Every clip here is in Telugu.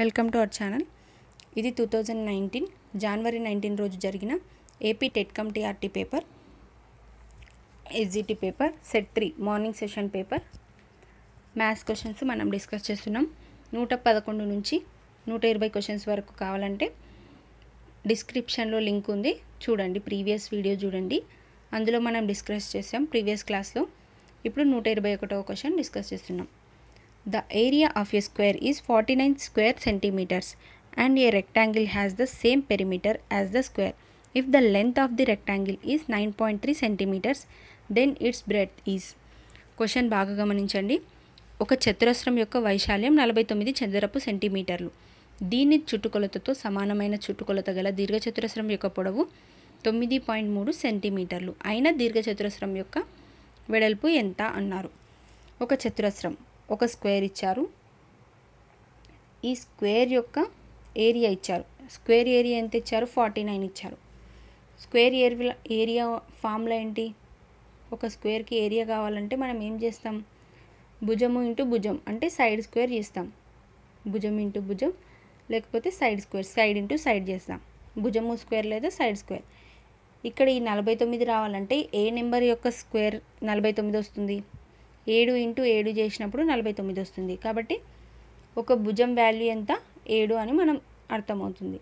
వెల్కమ్ టు అవర్ ఛానల్ ఇది టూ థౌజండ్ నైన్టీన్ జనవరి నైన్టీన్ రోజు జరిగిన AP TET cum TRT paper SGT paper set three morning session paper maths questions మనం డిస్కస్ చేస్తున్నాం నూట పదకొండు నుంచి నూట ఇరవై క్వశ్చన్స్ వరకు కావాలంటే డిస్క్రిప్షన్లో లింక్ ఉంది చూడండి ప్రీవియస్ వీడియో చూడండి అందులో మనం డిస్కస్ చేసాం ప్రీవియస్ క్లాస్లో ఇప్పుడు నూట ఇరవై ఒకటో క్వశ్చన్ డిస్కస్ చేస్తున్నాం The area of a square is 49 square centimeters and a rectangle has the same perimeter as the square. If the length of the rectangle is 9.3 centimeters, then its breadth is. Question బాగా గమనించండి ఒక చతురస్రం యొక్క వైశాల్యం నలభై తొమ్మిది చదరపు సెంటీమీటర్లు దీని చుట్టుకొలతతో సమానమైన చుట్టుకొలత గల దీర్ఘచతురస్రం యొక్క పొడవు తొమ్మిది పాయింట్ మూడు సెంటీమీటర్లు అయిన దీర్ఘచతురస్రం యొక్క వెడల్పు ఎంత అన్నారు ఒక చతురస్రం ఒక స్క్వేర్ ఇచ్చారు ఈ స్క్వేర్ యొక్క ఏరియా ఇచ్చారు స్క్వేర్ ఏరియా ఎంత ఇచ్చారు ఫార్టీ నైన్ ఇచ్చారు స్క్వేర్ ఏరియా ఏరియా ఫామ్లో ఏంటి ఒక స్క్వేర్కి ఏరియా కావాలంటే మనం ఏం చేస్తాం భుజము ఇంటూ భుజం అంటే సైడ్ స్క్వేర్ చేస్తాం భుజం ఇంటూ భుజం లేకపోతే side square side into side చేస్తాం భుజము స్క్వేర్ లేదా సైడ్ స్క్వేర్ ఇక్కడ ఈ నలభై తొమ్మిది రావాలంటే ఏ నెంబర్ యొక్క స్క్వేర్ నలభై తొమ్మిది వస్తుంది ఏడు ఇంటూ ఏడు చేసినప్పుడు నలభై తొమ్మిది వస్తుంది కాబట్టి ఒక భుజం వాల్యూ ఎంత ఏడు అని మనం అర్థమవుతుంది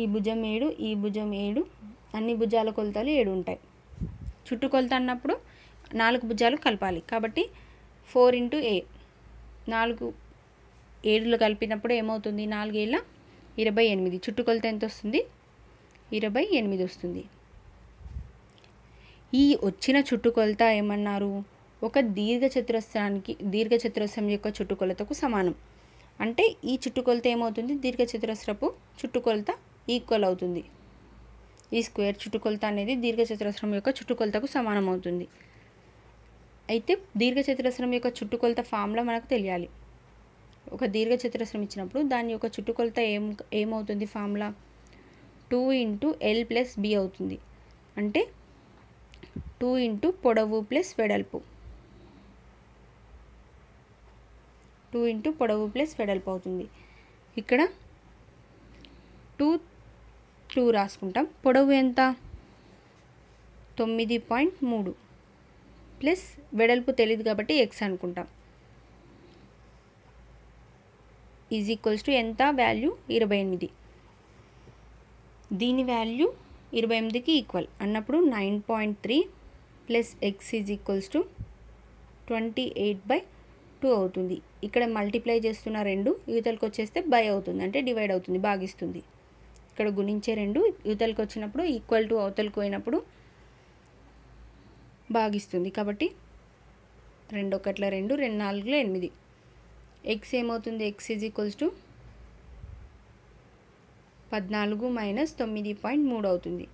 ఈ భుజం ఏడు ఈ భుజం ఏడు అన్ని భుజాల కొలతలు ఏడు ఉంటాయి చుట్టూ కొలత అన్నప్పుడు నాలుగు భుజాలు కలపాలి కాబట్టి ఫోర్ ఇంటూ ఏ నాలుగు ఏడులు కలిపినప్పుడు ఏమవుతుంది నాలుగేళ్ళ ఇరవై ఎనిమిది చుట్టుకొలత ఎంత వస్తుంది ఇరవై ఎనిమిది వస్తుంది ఈ వచ్చిన చుట్టుకొలత ఏమన్నారు ఒక దీర్ఘ చతురస్రానికి దీర్ఘ చతురస్రం యొక్క చుట్టుకొలతకు సమానం అంటే ఈ చుట్టుకొలత ఏమవుతుంది దీర్ఘ చతురస్రపు చుట్టుకొలత ఈక్వల్ అవుతుంది ఈ స్క్వేర్ చుట్టుకొలత అనేది దీర్ఘ చతురస్రం యొక్క చుట్టుకొలతకు సమానం అవుతుంది అయితే దీర్ఘ చతురస్రం యొక్క చుట్టుకొలత ఫామ్లో మనకు తెలియాలి ఒక దీర్ఘ చతురస్రం ఇచ్చినప్పుడు దాని యొక్క చుట్టుకొలత ఏం ఏమవుతుంది formula two into L plus B అవుతుంది అంటే టూ ఇంటూ పొడవు ప్లస్ వెడల్పు టూ ఇంటూ పొడవు ప్లస్ వెడల్పు అవుతుంది ఇక్కడ టూ టూ రాసుకుంటాం పొడవు ఎంత తొమ్మిది పాయింట్ మూడు ప్లస్ వెడల్పు తెలియదు కాబట్టి ఎక్స్ అనుకుంటాం ఈజ్ ఈక్వల్స్ టు ఎంత వాల్యూ ఇరవై ఎనిమిది దీని వాల్యూ ఇరవై ఎనిమిదికి ఈక్వల్ అన్నప్పుడు nine point three plus X is equals to twenty eight by two అవుతుంది ఇక్కడ మల్టిప్లై చేస్తున్న రెండు యువతలకు వచ్చేస్తే బై అవుతుంది అంటే డివైడ్ అవుతుంది భాగిస్తుంది ఇక్కడ గుణించే రెండు యువతలకు వచ్చినప్పుడు ఈక్వల్ టు అవతలకు పోయినప్పుడు భాగిస్తుంది కాబట్టి రెండు ఒకట్ల రెండు రెండు నాలుగులో ఎనిమిది ఎక్స్ ఏమవుతుంది ఎక్స్ ఈజ్ ఈక్వల్స్ టు పద్నాలుగు మైనస్ తొమ్మిది పాయింట్ మూడు అవుతుంది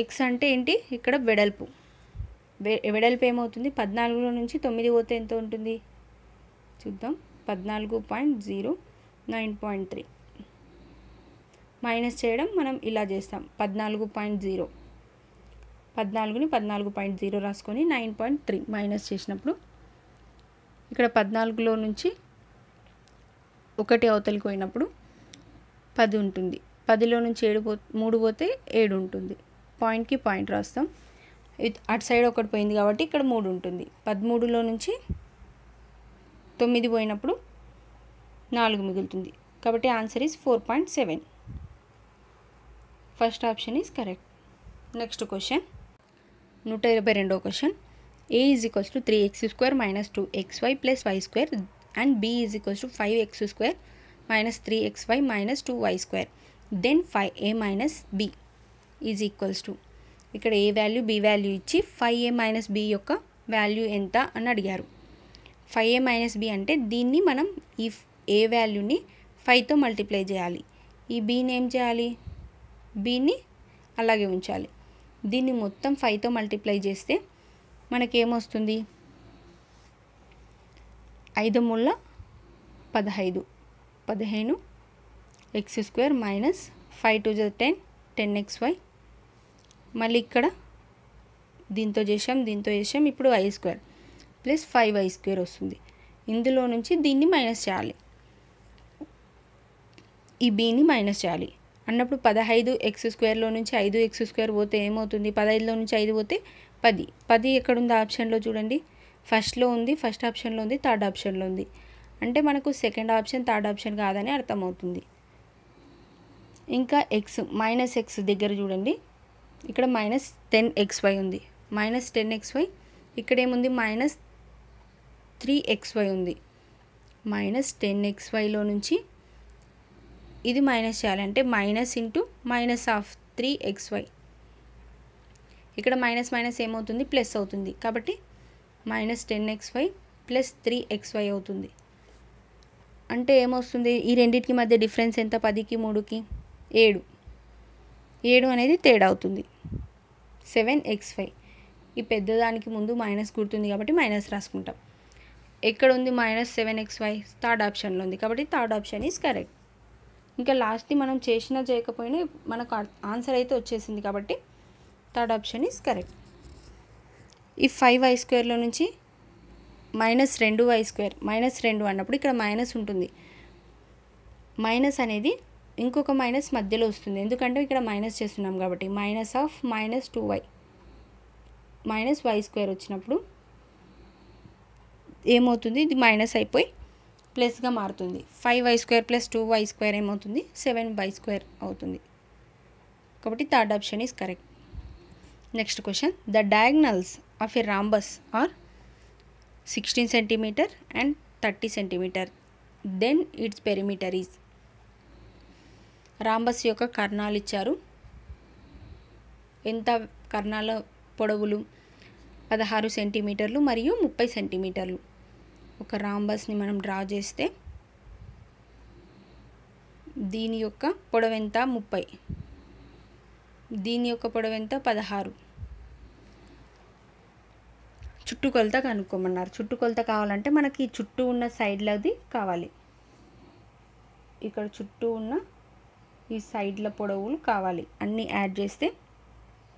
ఎక్స్ అంటే ఏంటి ఇక్కడ వెడల్పు వెడల్పు ఏమవుతుంది పద్నాలుగులో నుంచి తొమ్మిది పోతే ఎంత ఉంటుంది చూద్దాం పద్నాలుగు point zero nine point three minus చేయడం మనం ఇలా చేస్తాం పద్నాలుగు పాయింట్ జీరో పద్నాలుగుని పద్నాలుగు పాయింట్ జీరో రాసుకొని నైన్ పాయింట్ త్రీ మైనస్ చేసినప్పుడు ఇక్కడ పద్నాలుగులో నుంచి ఒకటి అవతలికి పోయినప్పుడు పది ఉంటుంది పదిలో నుంచి ఏడు పో మూడు పోతే ఏడు ఉంటుంది పాయింట్కి పాయింట్ రాస్తాం అటు సైడ్ ఒకటి పోయింది కాబట్టి ఇక్కడ మూడు ఉంటుంది పదమూడులో నుంచి తొమ్మిది పోయినప్పుడు నాలుగు మిగులుతుంది కాబట్టి answer is four point seven first option is correct next question నూట ఇరవై రెండో question A is equals to three x square minus two x y plus y square and B is equals to five x square minus three x y minus two y square then five A minus B is equals to ఇక్కడ ఏ వాల్యూ బి వాల్యూ ఇచ్చి ఫైవ్ ఏ మైనస్ బి యొక్క వాల్యూ ఎంత అని అడిగారు ఫైవ్ ఏ మైనస్ బి అంటే దీన్ని మనం ఈ ఏ వాల్యూని ఫైవ్తో మల్టిప్లై చేయాలి ఈ బీని ఏం చేయాలి బీని అలాగే ఉంచాలి దీన్ని మొత్తం ఫైవ్తో మల్టిప్లై చేస్తే మనకేమొస్తుంది ఐదు ముళ్ళ పదహైదు పదిహేను x square minus five two జ టెన్ టెన్ ఎక్స్ వై మళ్ళీ ఇక్కడ దీంతో చేసాం దీంతో చేసాం ఇప్పుడు y square plus five y square వస్తుంది ఇందులో నుంచి దీన్ని మైనస్ చేయాలి ఈ బీని మైనస్ చేయాలి అన్నప్పుడు పదహైదు ఎక్స్ స్క్వేర్లో నుంచి ఐదు ఎక్స్ స్క్వేర్ పోతే ఏమవుతుంది పదహైదులో నుంచి ఐదు పోతే పది పది ఎక్కడుంది ఆప్షన్లో చూడండి ఫస్ట్లో ఉంది ఫస్ట్ ఆప్షన్లో ఉంది థర్డ్ ఆప్షన్లో ఉంది అంటే మనకు సెకండ్ ఆప్షన్ థర్డ్ ఆప్షన్ కాదని అర్థమవుతుంది ఇంకా ఎక్స్ మైనస్ ఎక్స్ దగ్గర చూడండి ఇక్కడ మైనస్ టెన్ ఎక్స్వై ఉంది మైనస్ టెన్ వై ఇక్కడ ఏముంది మైనస్ త్రీ ఎక్స్వై ఉంది మైనస్ టెన్ వైలో నుంచి ఇది మైనస్ చేయాలంటే minus into minus of three x y ఇక్కడ మైనస్ మైనస్ ఏమవుతుంది ప్లస్ అవుతుంది కాబట్టి minus ten y plus three x y అవుతుంది అంటే ఏమొస్తుంది ఈ రెండింటికి మధ్య డిఫరెన్స్ ఎంత పదికి మూడుకి ఏడు ఏడు అనేది తేడా అవుతుంది సెవెన్ ఎక్స్ ఫైవ్ ఈ పెద్దదానికి ముందు మైనస్ గుర్తుంది కాబట్టి మైనస్ రాసుకుంటాం ఎక్కడ ఉంది minus seven x y third ఆప్షన్లో ఉంది కాబట్టి థర్డ్ ఆప్షన్ ఈజ్ కరెక్ట్ ఇంకా లాస్ట్ది మనం చేసినా చేయకపోయినా మనకు ఆన్సర్ అయితే వచ్చేసింది కాబట్టి థర్డ్ ఆప్షన్ ఈజ్ కరెక్ట్ ఈ ఫైవ్ వై స్క్వేర్లో నుంచి మైనస్ రెండు వై స్క్వేర్ మైనస్ రెండు అన్నప్పుడు ఇక్కడ మైనస్ ఉంటుంది మైనస్ అనేది ఇంకొక మైనస్ మధ్యలో వస్తుంది ఎందుకంటే ఇక్కడ మైనస్ చేస్తున్నాం కాబట్టి minus of minus two y minus y square వచ్చినప్పుడు ఏమవుతుంది ఇది మైనస్ అయిపోయి ప్లస్గా మారుతుంది five y square plus two y square ఏమవుతుంది సెవెన్ వై స్క్వేర్ అవుతుంది కాబట్టి third option is correct next question the diagonals of a rhombus are sixteen centimetre and thirty centimetre then its perimeter is rhombus యొక్క కర్ణాలు ఇచ్చారు ఎంత కర్ణాల పొడవులు పదహారు సెంటీమీటర్లు మరియు ముప్పై సెంటీమీటర్లు ఒక రాంబస్ని మనం డ్రా చేస్తే దీని యొక్క పొడవెంత ముప్పై దీని యొక్క పొడవెంత పదహారు చుట్టుకొలత కనుక్కోమన్నారు చుట్టుకొలత కావాలంటే మనకి చుట్టూ ఉన్న సైడ్లది కావాలి ఇక్కడ చుట్టూ ఉన్న ఈ సైడ్ల పొడవులు కావాలి అన్నీ యాడ్ చేస్తే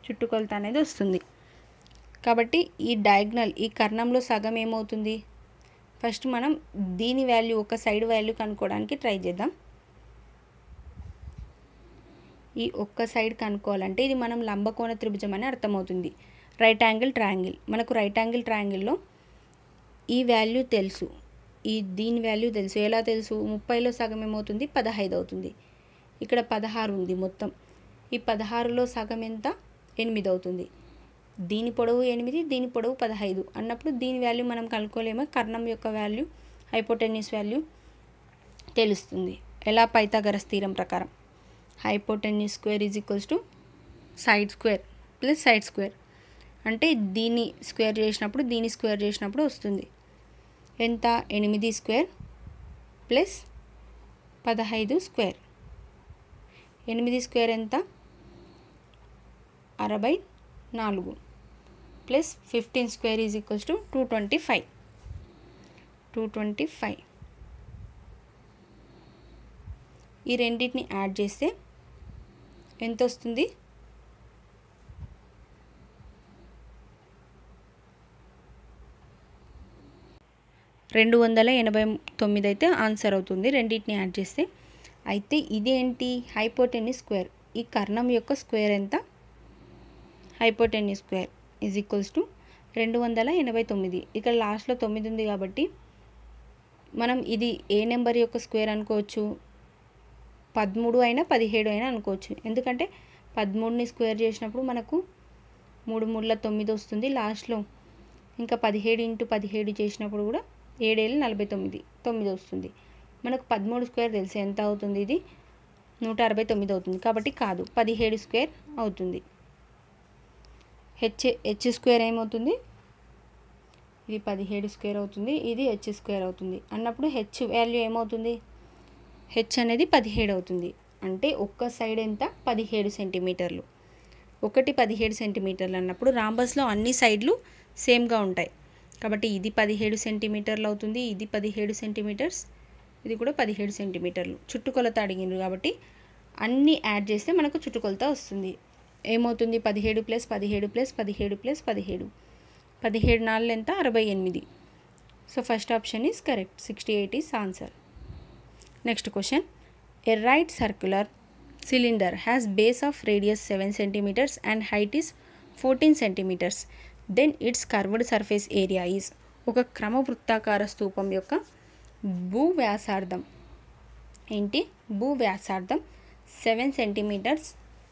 చుట్టుకొలత అనేది వస్తుంది కాబట్టి ఈ డయాగ్నల్ ఈ కర్ణంలో సగం ఏమవుతుంది ఫస్ట్ మనం దీని వాల్యూ ఒక సైడ్ వాల్యూ కనుక్కోవడానికి ట్రై చేద్దాం ఈ ఒక్క సైడ్ కనుక్కోవాలంటే ఇది మనం లంబకోణ త్రిభుజం అని అర్థమవుతుంది రైట్ యాంగిల్ ట్రయాంగిల్ మనకు రైట్ యాంగిల్ ట్రయాంగిల్లో ఈ వాల్యూ తెలుసు ఈ దీని వాల్యూ తెలుసు ఎలా తెలుసు ముప్పైలో సగం ఏమవుతుంది పదహైదు అవుతుంది ఇక్కడ పదహారు ఉంది మొత్తం ఈ పదహారులో సగం ఎంత ఎనిమిది అవుతుంది దీని పొడవు ఎనిమిది దీని పొడవు పదహైదు అన్నప్పుడు దీని వాల్యూ మనం కనుక్కోలేమో కర్ణం యొక్క వాల్యూ హైపోటెన్యూస్ వాల్యూ తెలుస్తుంది ఎలా పైతాగర స్థిరం ప్రకారం hypotenuse square is equals to side square plus side square అంటే దీన్ని స్క్వేర్ చేసినప్పుడు దీన్ని స్క్వేర్ చేసినప్పుడు వస్తుంది ఎంత ఎనిమిది స్క్వేర్ ప్లస్ పదహైదు స్క్వేర్ ఎనిమిది స్క్వేర్ ఎంత అరవై నాలుగు plus fifteen square is equals to two twenty five two twenty five ఈ రెండింటిని యాడ్ చేస్తే ఎంత వస్తుంది రెండు వందల ఎనభై తొమ్మిది అయితే ఆన్సర్ అవుతుంది రెండింటిని యాడ్ చేస్తే అయితే ఇదేంటి హైపోటెని స్క్వేర్ ఈ కర్ణం యొక్క స్క్వేర్ ఎంత hypotenuse square is equals to రెండు వందల ఎనభై తొమ్మిది ఇక్కడ లాస్ట్లో తొమ్మిది ఉంది కాబట్టి మనం ఇది ఏ నెంబర్ యొక్క స్క్వేర్ అనుకోవచ్చు పదమూడు అయినా పదిహేడు అయినా అనుకోవచ్చు ఎందుకంటే పదమూడుని స్క్వేర్ చేసినప్పుడు మనకు మూడు మూడుల తొమ్మిది వస్తుంది లాస్ట్లో ఇంకా పదిహేడు ఇంటూ పదిహేడు చేసినప్పుడు కూడా ఏడేళ్ళు నలభై తొమ్మిది తొమ్మిది వస్తుంది మనకు పదమూడు స్క్వేర్ తెలుసు ఎంత అవుతుంది ఇది నూట అరవై తొమ్మిది అవుతుంది కాబట్టి కాదు పదిహేడు స్క్వేర్ అవుతుంది హెచ్ హెచ్ స్క్వేర్ ఏమవుతుంది ఇది పదిహేడు స్క్వేర్ అవుతుంది ఇది హెచ్ స్క్వేర్ అవుతుంది అన్నప్పుడు హెచ్ వాల్యూ ఏమవుతుంది హెచ్ అనేది పదిహేడు అవుతుంది అంటే ఒక్క సైడ్ ఎంత పదిహేడు సెంటీమీటర్లు ఒకటి పదిహేడు సెంటీమీటర్లు అన్నప్పుడు రాంబస్లో అన్ని సైడ్లు సేమ్గా ఉంటాయి కాబట్టి ఇది పదిహేడు సెంటీమీటర్లు అవుతుంది ఇది పదిహేడు సెంటీమీటర్స్ ఇది కూడా పదిహేడు సెంటీమీటర్లు చుట్టుకొలత అడిగిండ్రు కాబట్టి అన్నీ యాడ్ చేస్తే మనకు చుట్టుకొలత వస్తుంది ఏమవుతుంది పదిహేడు ప్లస్ పదిహేడు ప్లస్ పదిహేడు ప్లస్ పదిహేడు పదిహేడు నాలుగు ఎంత అరవై ఎనిమిది so first option is correct sixty eight is answer next question a right circular cylinder has base of radius seven centimetres and height is fourteen centimetres then its curved surface area is ఒక వృత్తాకార స్తూపం యొక్క భూ వ్యాసార్థం ఏంటి భూ వ్యాసార్థం సెవెన్ సెంటీమీటర్స్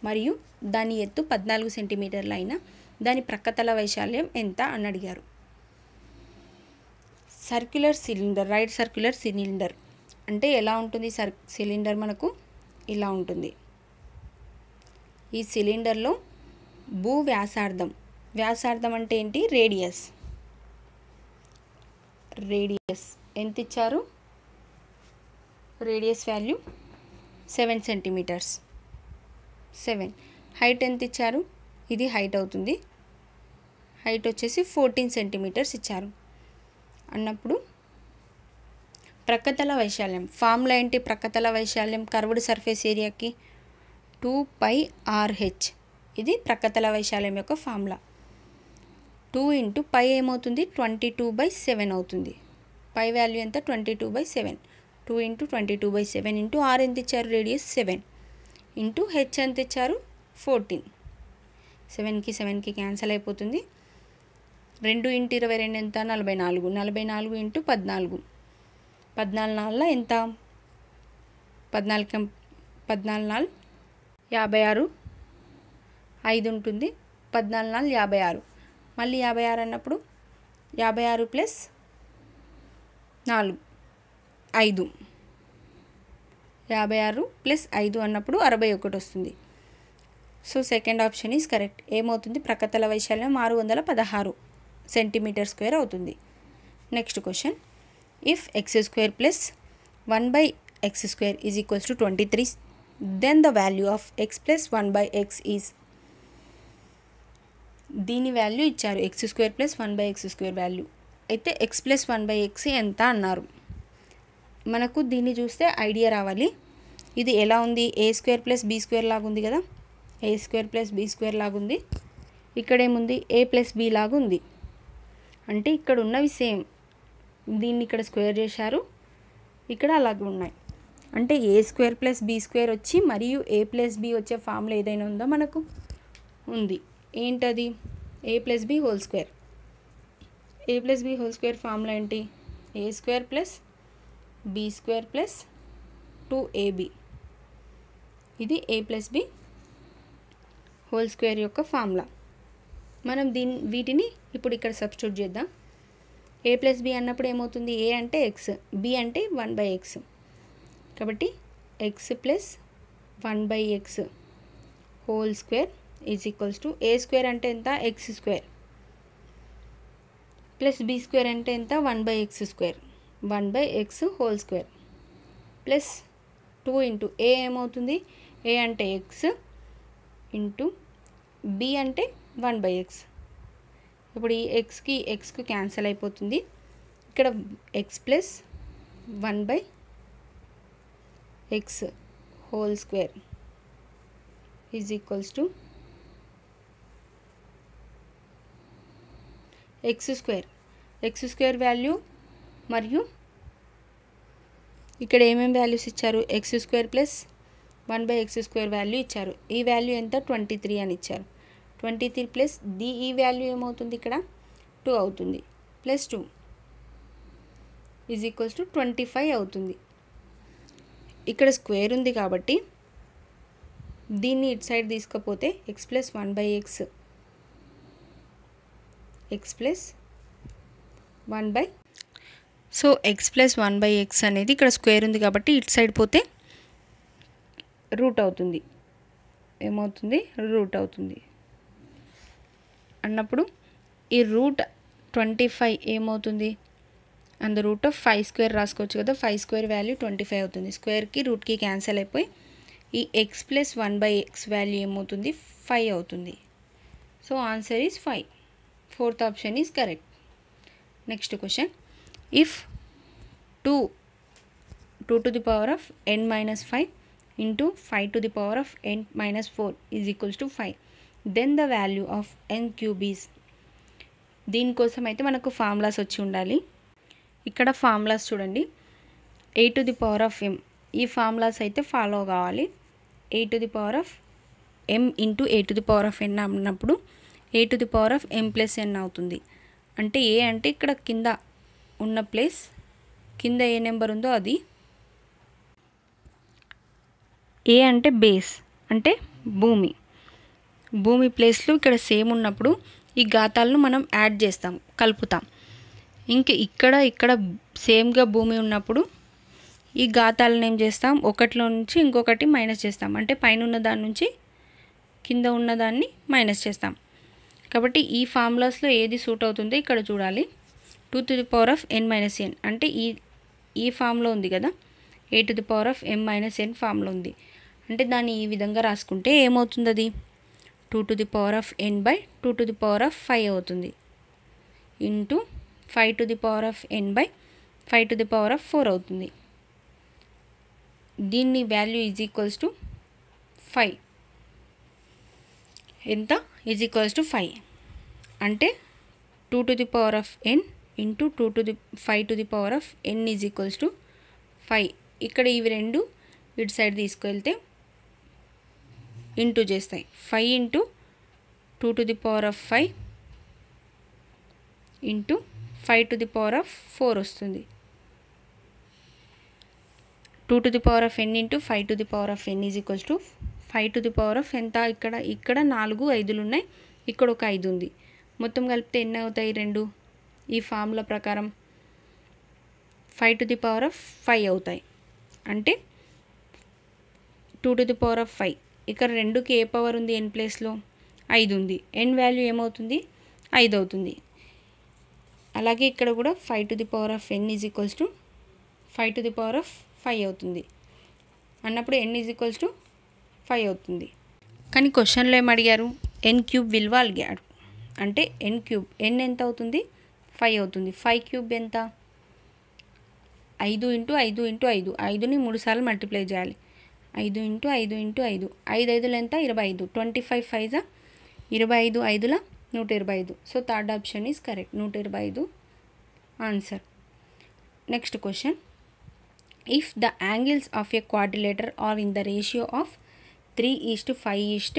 మరియు దాని ఎత్తు పద్నాలుగు సెంటీమీటర్లు అయినా దాని ప్రక్కతల వైశాల్యం ఎంత అని అడిగారు circular cylinder right circular cylinder అంటే ఎలా ఉంటుంది సర్ సిలిండర్ మనకు ఇలా ఉంటుంది ఈ సిలిండర్లో భూ వ్యాసార్థం వ్యాసార్థం అంటే ఏంటి రేడియస్ రేడియస్ ఎంత ఇచ్చారు radius value seven centimetres seven height ఎంత ఇచ్చారు ఇది హైట్ అవుతుంది హైట్ వచ్చేసి ఫోర్టీన్ సెంటీమీటర్స్ ఇచ్చారు అన్నప్పుడు ప్రక్కతల వైశాల్యం ఫామ్లో ఏంటి ప్రక్కతల వైశాల్యం కర్వ్డ్ సర్ఫేస్ ఏరియాకి టూ పై ఆర్హెచ్ ఇది ప్రక్కతల వైశాల్యం యొక్క ఫామ్లా టూ ఇంటూ పై ఏమవుతుంది ట్వంటీ టూ బై సెవెన్ అవుతుంది పై వాల్యూ ఎంత twenty two by seven two into twenty two by seven into r ఎంత ఇచ్చారు రేడియస్ సెవెన్ ఇంటూ హెచ్ ఎంత ఇచ్చారు ఫోర్టీన్ సెవెన్కి సెవెన్కి క్యాన్సిల్ అయిపోతుంది రెండు ఇంటూ ఇరవై రెండు ఎంత నలభై నాలుగు నలభై నాలుగు ఇంటూ పద్నాలుగు పద్నాలుగు నాళ్ళ ఎంత పద్నాలుగు పద్నాలుగు నాలుగు యాభై ఆరు ఐదు ఉంటుంది పద్నాలుగు నాలుగు యాభై ఆరు మళ్ళీ యాభై ఆరు అన్నప్పుడు యాభై ఆరు ప్లస్ నాలుగు ఐదు యాభై ఆరు ప్లస్ ఐదు అన్నప్పుడు అరవై ఒకటి వస్తుంది so second option is correct ఏమవుతుంది ప్రక్కతల వైశాల్యం ఆరు వందల పదహారు సెంటీమీటర్ స్క్వేర్ అవుతుంది next question if x square plus one by x square is equals to twenty three then the value of x plus one by x is దీని వాల్యూ ఇచ్చారు x square plus one by x square value అయితే x plus one by x ఎంత అన్నారు మనకు దీన్ని చూస్తే ఐడియా రావాలి ఇది ఎలా ఉంది A square plus B square లాగుంది కదా A square plus B square లాగుంది ఇక్కడేముంది ఏ ప్లస్ బి లాగుంది అంటే ఇక్కడ ఉన్నవి సేమ్ దీన్ని ఇక్కడ స్క్వేర్ చేశారు ఇక్కడ అలాగే ఉన్నాయి అంటే A square plus B square వచ్చి మరియు ఏ ప్లస్ బి వచ్చే ఫామ్లో ఏదైనా ఉందో మనకు ఉంది ఏంటది A plus B whole square A plus B whole square formula ఏంటి A square plus B square plus two A B ఇది A plus B whole square యొక్క ఫార్ములా మనం దీని వీటిని ఇప్పుడు ఇక్కడ సబ్స్టిట్యూట్ చేద్దాం ఏ ప్లస్ బి అన్నప్పుడు ఏమవుతుంది ఏ అంటే ఎక్స్ బి అంటే వన్ బై ఎక్స్ కాబట్టి x plus one by x whole square is equals to A square అంటే ఎంత x square plus B square అంటే ఎంత one by x square one by x whole square plus two into A ఏమవుతుంది ఏ అంటే ఎక్స్ ఇంటూ బి అంటే వన్ బై ఎక్స్ ఇప్పుడు ఈ ఎక్స్కి ఎక్స్కి క్యాన్సిల్ అయిపోతుంది ఇక్కడ x plus one by x whole square is equals to x square x square value మరియు ఇక్కడ ఏమేమి వాల్యూస్ ఇచ్చారు x square plus one by x square value ఇచ్చారు ఈ వాల్యూ ఎంత ట్వంటీ త్రీ అని ఇచ్చారు ట్వంటీ త్రీ ప్లస్ ది ఈ వాల్యూ ఏమవుతుంది ఇక్కడ టూ అవుతుంది plus two is equals to twenty five అవుతుంది ఇక్కడ స్క్వేర్ ఉంది కాబట్టి దీన్ని ఇటు సైడ్ తీసుకపోతే x plus one by x x plus one by so x plus one by x అనేది ఇక్కడ స్క్వేర్ ఉంది కాబట్టి ఇటు సైడ్ పోతే రూట్ అవుతుంది ఏమవుతుంది రూట్ అవుతుంది అన్నప్పుడు ఈ రూట్ ట్వంటీ ఫైవ్ ఏమవుతుంది అందు రూట్ ఆఫ్ ఫైవ్ స్క్వేర్ రాసుకోవచ్చు కదా five square value twenty five అవుతుంది స్క్వేర్కి రూట్కి క్యాన్సిల్ అయిపోయి ఈ x plus one by x value ఏమవుతుంది ఫైవ్ అవుతుంది so answer is five fourth option is correct next question if two two to the power of n minus five into five to the power of n minus four is equals to five then the value of n cube is దీనికోసం అయితే మనకు ఫార్ములాస్ వచ్చి ఉండాలి ఇక్కడ ఫార్ములాస్ చూడండి A to the power of m ఈ ఫార్ములాస్ అయితే ఫాలో కావాలి A to the power of m into A to the power of n అన్నప్పుడు A to the power of m plus n అవుతుంది అంటే ఏ అంటే ఇక్కడ కింద ఉన్న ప్లేస్ కింద ఏ నెంబర్ ఉందో అది ఏ అంటే బేస్ అంటే భూమి భూమి ప్లేస్లు ఇక్కడ సేమ్ ఉన్నప్పుడు ఈ గాతాలను మనం యాడ్ చేస్తాం కలుపుతాం ఇంక ఇక్కడ ఇక్కడ సేమ్గా భూమి ఉన్నప్పుడు ఈ గాతాలను ఏం చేస్తాం ఒకటిలో నుంచి ఇంకొకటి మైనస్ చేస్తాం అంటే పైన ఉన్న దాని నుంచి కింద ఉన్నదాన్ని మైనస్ చేస్తాం కాబట్టి ఈ ఫార్ములాస్లో ఏది సూట్ అవుతుందో ఇక్కడ చూడాలి two to the power of n minus n అంటే ఈ ఈ ఫామ్లో ఉంది కదా A to the power of m minus n ఫామ్లో ఉంది అంటే దాన్ని ఈ విధంగా రాసుకుంటే ఏమవుతుంది అది two to the power of n by two to the power of five అవుతుంది into five to the power of n by five to the power of four అవుతుంది దీన్ని value is equals to five ఎంత ఈజ్ ఈక్వల్స్ టు ఫైవ్ అంటే two to the power of n into two to the five to the power of n is equals to five ఇక్కడ ఇవి రెండు ఇటు సైడ్ తీసుకువెళ్తే ఇంటూ చేస్తాయి five into two to the power of five into five to the power of four వస్తుంది two to the power of n into five to the power of n is equals to five to the power of ఎంత ఇక్కడ ఇక్కడ నాలుగు ఐదులు ఉన్నాయి ఇక్కడ ఒక ఐదు ఉంది మొత్తం కలిపితే ఎన్ని అవుతాయి రెండు ఈ ఫార్ములా ప్రకారం five to the power of five అవుతాయి అంటే two to the power of five ఇక్కడ రెండుకి ఏ పవర్ ఉంది ఎన్ ప్లేస్లో ఐదు ఉంది ఎన్ వాల్యూ ఏమవుతుంది ఐదు అవుతుంది అలాగే ఇక్కడ కూడా five to the power of n is equals to five to the power of five అవుతుంది అన్నప్పుడు n is equals to five అవుతుంది కానీ క్వశ్చన్లో ఏమడిగారు ఎన్ క్యూబ్ విలువ అడిగాడు అంటే ఎన్ క్యూబ్ ఎన్ ఎంత అవుతుంది ఫైవ్ అవుతుంది ఫైవ్ క్యూబ్ ఎంత ఐదు ఇంటూ ఐదు ఇంటూ ఐదు ఐదుని మూడు సార్లు మల్టిప్లై చేయాలి ఐదు ఇంటూ ఐదు ఇంటూ ఐదు ఐదు ఐదులు ఎంత ఇరవై ఐదు ట్వంటీ ఫైవ్ ఫైవ్ ఇరవై ఐదు ఐదుల నూట ఇరవై ఐదు so third option is correct నూట ఇరవై ఐదు answer next question if the angles of a quadrilateral are in the ratio of three is to five is to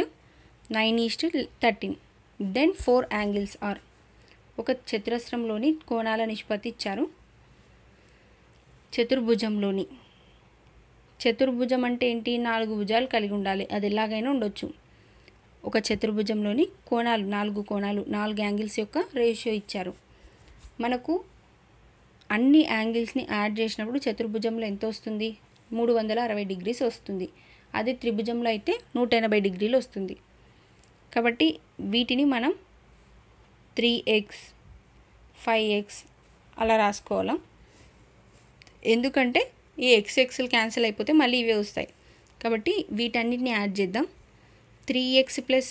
nine is to thirteen then four angles are ఒక చతురస్రంలోని కోణాల నిష్పత్తి ఇచ్చారు చతుర్భుజంలోని చతుర్భుజం అంటే ఏంటి నాలుగు భుజాలు కలిగి ఉండాలి అది ఎలాగైనా ఉండొచ్చు ఒక చతుర్భుజంలోని కోణాలు నాలుగు కోణాలు నాలుగు యాంగిల్స్ యొక్క రేషియో ఇచ్చారు మనకు అన్ని యాంగిల్స్ని యాడ్ చేసినప్పుడు చతుర్భుజంలో ఎంత వస్తుంది మూడు వందల అరవై డిగ్రీస్ వస్తుంది అదే త్రిభుజంలో అయితే నూట ఎనభై డిగ్రీలు వస్తుంది కాబట్టి వీటిని మనం త్రీ ఎక్స్ ఫైవ్ ఎక్స్ అలా రాసుకోవాలా ఎందుకంటే ఈ ఎక్స్ ఎక్స్లు క్యాన్సిల్ అయిపోతే మళ్ళీ ఇవే వస్తాయి కాబట్టి వీటన్నిటిని యాడ్ చేద్దాం three x plus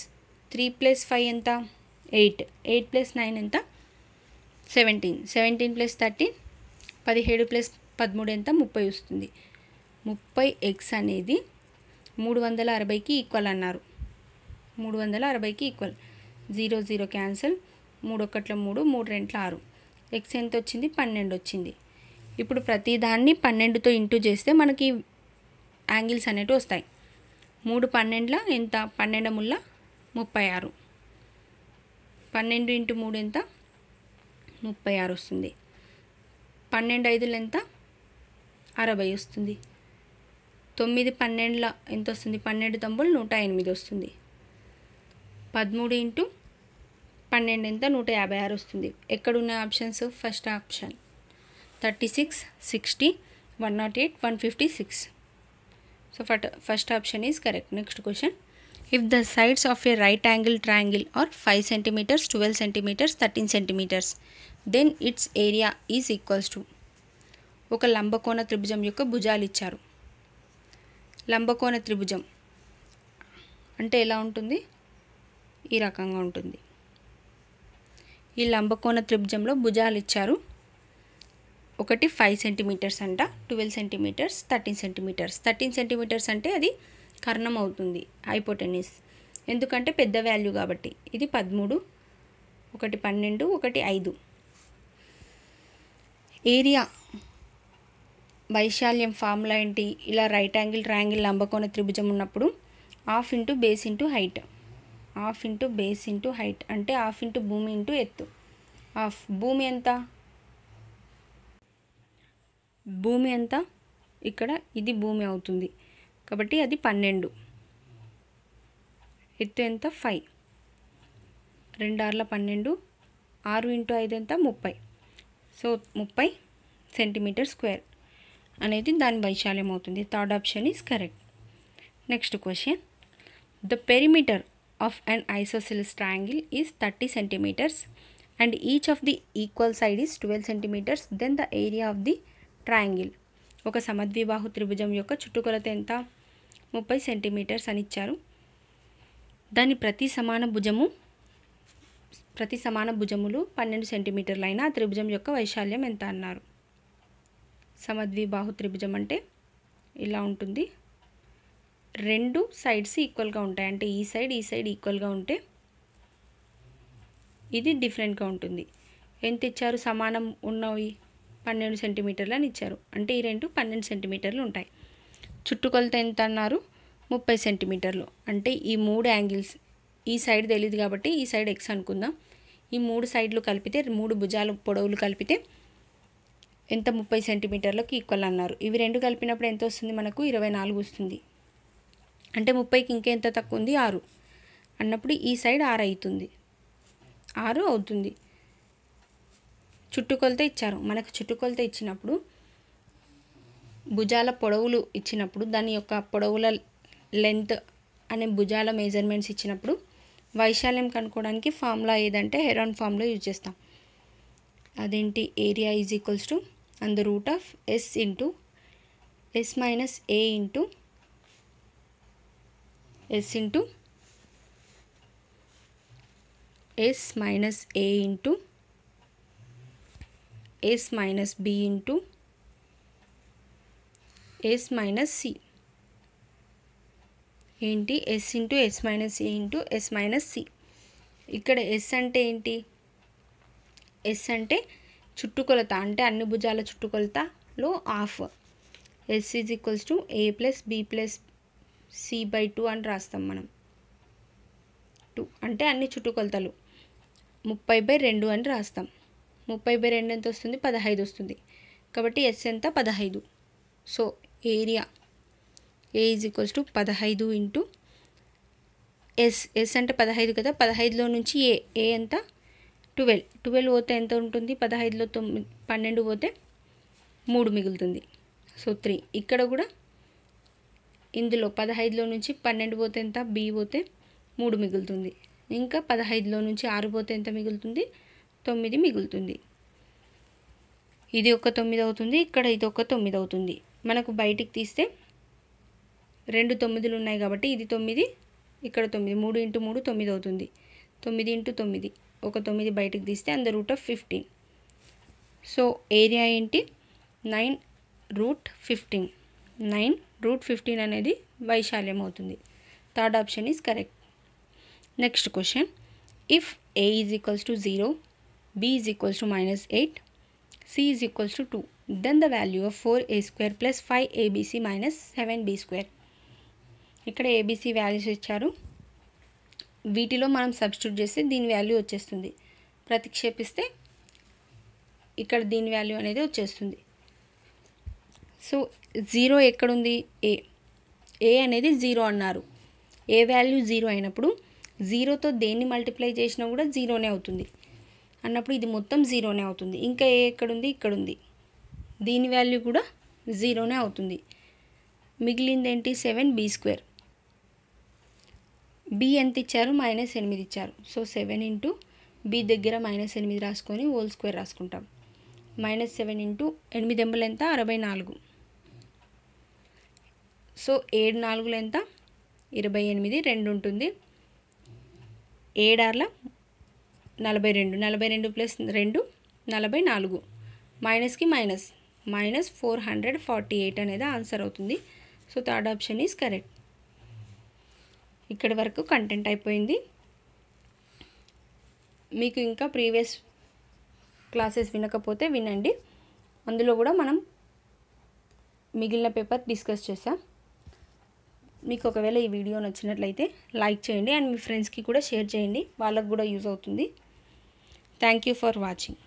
three plus five ఎంత ఎయిట్ ఎయిట్ ప్లస్ నైన్ ఎంత సెవెంటీన్ సెవెంటీన్ ప్లస్ థర్టీన్ పదిహేడు ప్లస్ పదమూడు ఎంత ముప్పై వస్తుంది ముప్పై ఎక్స్ అనేది మూడు వందల అరవైకి ఈక్వల్ అన్నారు మూడు వందల అరవైకి ఈక్వల్ జీరో జీరో క్యాన్సిల్ మూడు ఒకట్ల మూడు మూడు రెంట్ల ఆరు ఎక్స్ ఎంత వచ్చింది పన్నెండు వచ్చింది ఇప్పుడు ప్రతిదాన్ని పన్నెండుతో ఇంటూ చేస్తే మనకి యాంగిల్స్ అనేవి వస్తాయి మూడు పన్నెండుల ఎంత పన్నెండు ముళ్ళ ముప్పై ఆరు పన్నెండు ఇంటూ మూడు ఎంత ముప్పై ఆరు వస్తుంది పన్నెండు ఐదులు ఎంత అరవై వస్తుంది తొమ్మిది పన్నెండుల ఎంత వస్తుంది పన్నెండు తొంభులు నూట ఎనిమిది వస్తుంది పదమూడు ఇంటూ పన్నెండు ఎంత నూట యాభై ఆరు వస్తుంది ఎక్కడున్న options first option thirty six sixty one not eight one fifty six so ఫట్ first option is correct next question if the sides of a right angle triangle are five centimetres twelve centimetres thirteen centimetres then its area is equals to ఒక లంబకోణ త్రిభుజం యొక్క భుజాలు ఇచ్చారు లంబకోణ త్రిభుజం అంటే ఎలా ఉంటుంది ఈ రకంగా ఉంటుంది ఈ లంబకోణ త్రిభుజంలో భుజాలు ఇచ్చారు ఒకటి ఫైవ్ సెంటీమీటర్స్ అంట twelve centimetres thirteen centimetres thirteen centimetres అంటే అది కర్ణం అవుతుంది హైపోటెనిస్ ఎందుకంటే పెద్ద వాల్యూ కాబట్టి ఇది పదమూడు ఒకటి పన్నెండు ఒకటి ఐదు ఏరియా వైశాల్యం ఫార్ములా ఏంటి ఇలా రైట్ యాంగిల్ ట్రయాంగిల్ లంబకోన త్రిభుజం ఉన్నప్పుడు half into base into height half into base into height అంటే హాఫ్ ఇంటూ భూమి ఇంటూ ఎత్తు హాఫ్ భూమి ఎంత భూమి ఎంత ఇక్కడ ఇది భూమి అవుతుంది కాబట్టి అది పన్నెండు ఎత్తు ఎంత ఫైవ్ రెండు ఆర్ల పన్నెండు ఆరు ఇంటూ ఐదు ఎంత ముప్పై సో ముప్పై సెంటీమీటర్ స్క్వేర్ అనేది దాని వైశాల్యం అవుతుంది third option is correct next question the perimeter of and isosceles triangle is thirty centimetres and each of the equal side is twelve centimetres then the area of the triangle ఒక సమద్విబాహు త్రిభుజం యొక్క చుట్టుకొలత ఎంత ముప్పై సెంటీమీటర్స్ అని ఇచ్చారు దాని ప్రతి సమాన భుజము ప్రతి సమాన భుజములు పన్నెండు సెంటీమీటర్లైన ఆ త్రిభుజం యొక్క వైశాల్యం ఎంత అన్నారు సమద్విబాహు త్రిభుజం అంటే ఇలా ఉంటుంది రెండు సైడ్స్ ఈక్వల్గా ఉంటాయి అంటే ఈ సైడ్ ఈ సైడ్ ఈక్వల్గా ఉంటే ఇది డిఫరెంట్గా ఉంటుంది ఎంత ఇచ్చారు సమానం ఉన్నవి పన్నెండు సెంటీమీటర్లు అని ఇచ్చారు అంటే ఈ రెండు పన్నెండు సెంటీమీటర్లు ఉంటాయి చుట్టుకొలత ఎంత అన్నారు ముప్పై సెంటీమీటర్లు అంటే ఈ మూడు యాంగిల్స్ ఈ సైడ్ తెలియదు కాబట్టి ఈ సైడ్ ఎక్స్ అనుకుందాం ఈ మూడు సైడ్లు కలిపితే మూడు భుజాలు పొడవులు కలిపితే ఎంత ముప్పై సెంటీమీటర్లకు ఈక్వల్ అన్నారు ఇవి రెండు కలిపినప్పుడు ఎంత వస్తుంది మనకు ఇరవై నాలుగు వస్తుంది అంటే ముప్పైకి ఇంకా ఎంత తక్కువ ఉంది ఆరు అన్నప్పుడు ఈ సైడ్ ఆరు అవుతుంది ఆరు అవుతుంది చుట్టుకొలత ఇచ్చారు మనకు చుట్టుకొలత ఇచ్చినప్పుడు భుజాల పొడవులు ఇచ్చినప్పుడు దాని యొక్క పొడవుల లెంత్ అనే భుజాల మెజర్మెంట్స్ ఇచ్చినప్పుడు వైశాల్యం కనుక్కోవడానికి ఫార్ములా ఏదంటే హెరాన్ ఫామ్లో యూజ్ చేస్తాం అదేంటి area is equals to and the root of s into s minus a into s into s minus a into s minus b into s minus c ఏంటి s into s minus a into s minus c ఇక్కడ ఎస్ అంటే ఏంటి ఎస్ అంటే చుట్టుకొలత అంటే అన్ని భుజాల చుట్టుకొలతలో half s is equals to a plus b plus c by two అని రాస్తాం మనం టూ అంటే అన్ని చుట్టుకొలతలు ముప్పై బై రెండు అని రాస్తాం ముప్పై బై రెండు ఎంత వస్తుంది పదహైదు వస్తుంది కాబట్టి ఎస్ ఎంత పదహైదు so area a is equals to పదహైదు ఇంటూ ఎస్ ఎస్ అంటే పదహైదు కదా పదహైదులో నుంచి ఏ ఏ ఎంత ట్వెల్వ్ ట్వెల్వ్ పోతే ఎంత ఉంటుంది పదహైదులో తొమ్మిది పన్నెండు పోతే మూడు మిగులుతుంది సో త్రీ ఇక్కడ కూడా ఇందులో పదహైదులో నుంచి పన్నెండు పోతే ఎంత బి పోతే మూడు మిగులుతుంది ఇంకా పదహైదులో నుంచి ఆరు పోతే ఎంత మిగులుతుంది తొమ్మిది మిగులుతుంది ఇది ఒక తొమ్మిది అవుతుంది ఇక్కడ ఇది ఒక తొమ్మిది అవుతుంది మనకు బయటికి తీస్తే రెండు తొమ్మిదిలు ఉన్నాయి కాబట్టి ఇది తొమ్మిది ఇక్కడ తొమ్మిది మూడు ఇంటూ మూడు తొమ్మిది అవుతుంది తొమ్మిది ఇంటూ తొమ్మిది ఒక తొమ్మిది బయటకు తీస్తే under root of fifteen so area ఏంటి nine root fifteen nine root fifteen అనేది వైశాల్యం అవుతుంది third option is correct next question if a is equals to zero b is equals to minus eight c is equals to two then the value of four a square plus five abc minus seven b square ఇక్కడ ఏబీసీ వాల్యూస్ ఇచ్చారు వీటిలో మనం సబ్స్టిట్యూట్ చేస్తే దీని వాల్యూ వచ్చేస్తుంది ప్రతిక్షేపిస్తే ఇక్కడ దీని వాల్యూ అనేది వచ్చేస్తుంది సో జీరో ఎక్కడుంది ఏ ఏ అనేది జీరో అన్నారు ఏ వాల్యూ జీరో అయినప్పుడు జీరోతో దేన్ని మల్టిప్లై చేసినా కూడా జీరోనే అవుతుంది అన్నప్పుడు ఇది మొత్తం జీరోనే అవుతుంది ఇంకా ఏ ఎక్కడుంది ఇక్కడుంది దీని వాల్యూ కూడా జీరోనే అవుతుంది మిగిలింది ఏంటి సెవెన్ బీ స్క్వేర్ బి ఎంత ఇచ్చారు మైనస్ ఎనిమిది ఇచ్చారు సో సెవెన్ ఇంటూ బి దగ్గర మైనస్ ఎనిమిది రాసుకొని హోల్ స్క్వేర్ రాసుకుంటాం మైనస్ సెవెన్ ఇంటూ ఎనిమిది ఎంబలు ఎంత అరవై నాలుగు సో ఏడు నాలుగులు ఎంత ఇరవై ఎనిమిది రెండు ఉంటుంది ఏడార్ల నలభై రెండు నలభై రెండు ప్లస్ రెండు నలభై నాలుగు మైనస్కి minus minus four hundred forty eight అనేది ఆన్సర్ అవుతుంది so third option is correct ఇక్కడి వరకు కంటెంట్ అయిపోయింది మీకు ఇంకా ప్రీవియస్ క్లాసెస్ వినకపోతే వినండి అందులో కూడా మనం మిగిలిన పేపర్ డిస్కస్ చేసాం మీకు ఒకవేళ ఈ వీడియో నచ్చినట్లయితే లైక్ చేయండి అండ్ మీ ఫ్రెండ్స్కి కూడా షేర్ చేయండి వాళ్ళకు కూడా యూజ్ అవుతుంది థ్యాంక్ యూ ఫర్ వాచింగ్